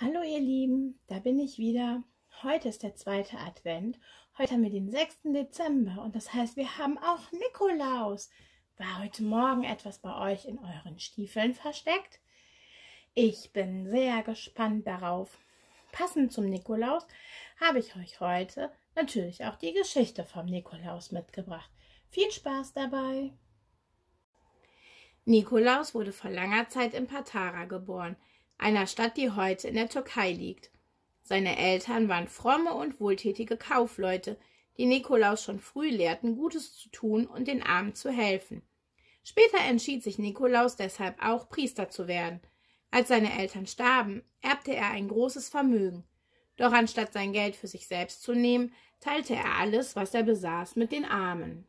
Hallo ihr Lieben, da bin ich wieder. Heute ist der zweite Advent. Heute haben wir den 6. Dezember und das heißt, wir haben auch Nikolaus. War heute Morgen etwas bei euch in euren Stiefeln versteckt? Ich bin sehr gespannt darauf. Passend zum Nikolaus habe ich euch heute natürlich auch die Geschichte vom Nikolaus mitgebracht. Viel Spaß dabei! Nikolaus wurde vor langer Zeit in Patara geboren einer Stadt, die heute in der Türkei liegt. Seine Eltern waren fromme und wohltätige Kaufleute, die Nikolaus schon früh lehrten, Gutes zu tun und den Armen zu helfen. Später entschied sich Nikolaus deshalb auch, Priester zu werden. Als seine Eltern starben, erbte er ein großes Vermögen. Doch anstatt sein Geld für sich selbst zu nehmen, teilte er alles, was er besaß, mit den Armen.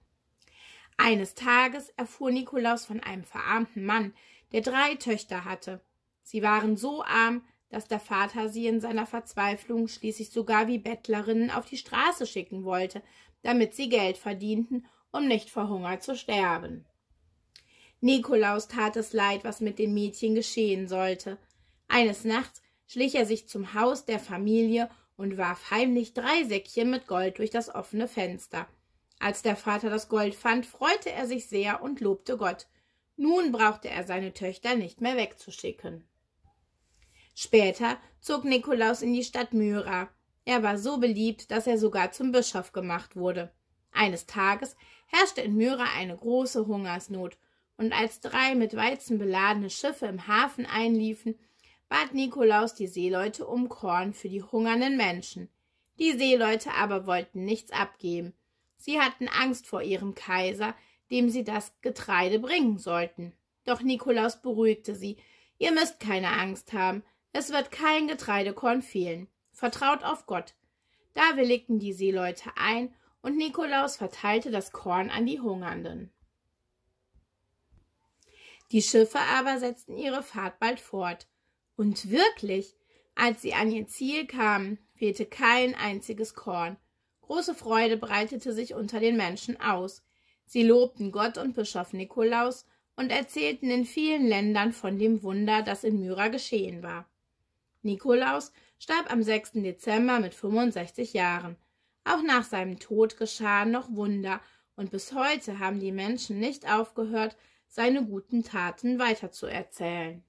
Eines Tages erfuhr Nikolaus von einem verarmten Mann, der drei Töchter hatte. Sie waren so arm, dass der Vater sie in seiner Verzweiflung schließlich sogar wie Bettlerinnen auf die Straße schicken wollte, damit sie Geld verdienten, um nicht vor Hunger zu sterben. Nikolaus tat es leid, was mit den Mädchen geschehen sollte. Eines Nachts schlich er sich zum Haus der Familie und warf heimlich drei Säckchen mit Gold durch das offene Fenster. Als der Vater das Gold fand, freute er sich sehr und lobte Gott. Nun brauchte er seine Töchter nicht mehr wegzuschicken. Später zog Nikolaus in die Stadt Myra. Er war so beliebt, dass er sogar zum Bischof gemacht wurde. Eines Tages herrschte in Myra eine große Hungersnot, und als drei mit Weizen beladene Schiffe im Hafen einliefen, bat Nikolaus die Seeleute um Korn für die hungernden Menschen. Die Seeleute aber wollten nichts abgeben. Sie hatten Angst vor ihrem Kaiser, dem sie das Getreide bringen sollten. Doch Nikolaus beruhigte sie. Ihr müsst keine Angst haben. Es wird kein Getreidekorn fehlen. Vertraut auf Gott. Da willigten die Seeleute ein, und Nikolaus verteilte das Korn an die Hungernden. Die Schiffe aber setzten ihre Fahrt bald fort. Und wirklich, als sie an ihr Ziel kamen, fehlte kein einziges Korn. Große Freude breitete sich unter den Menschen aus. Sie lobten Gott und Bischof Nikolaus und erzählten in vielen Ländern von dem Wunder, das in Myra geschehen war. Nikolaus starb am 6. Dezember mit 65 Jahren. Auch nach seinem Tod geschahen noch Wunder, und bis heute haben die Menschen nicht aufgehört, seine guten Taten weiterzuerzählen.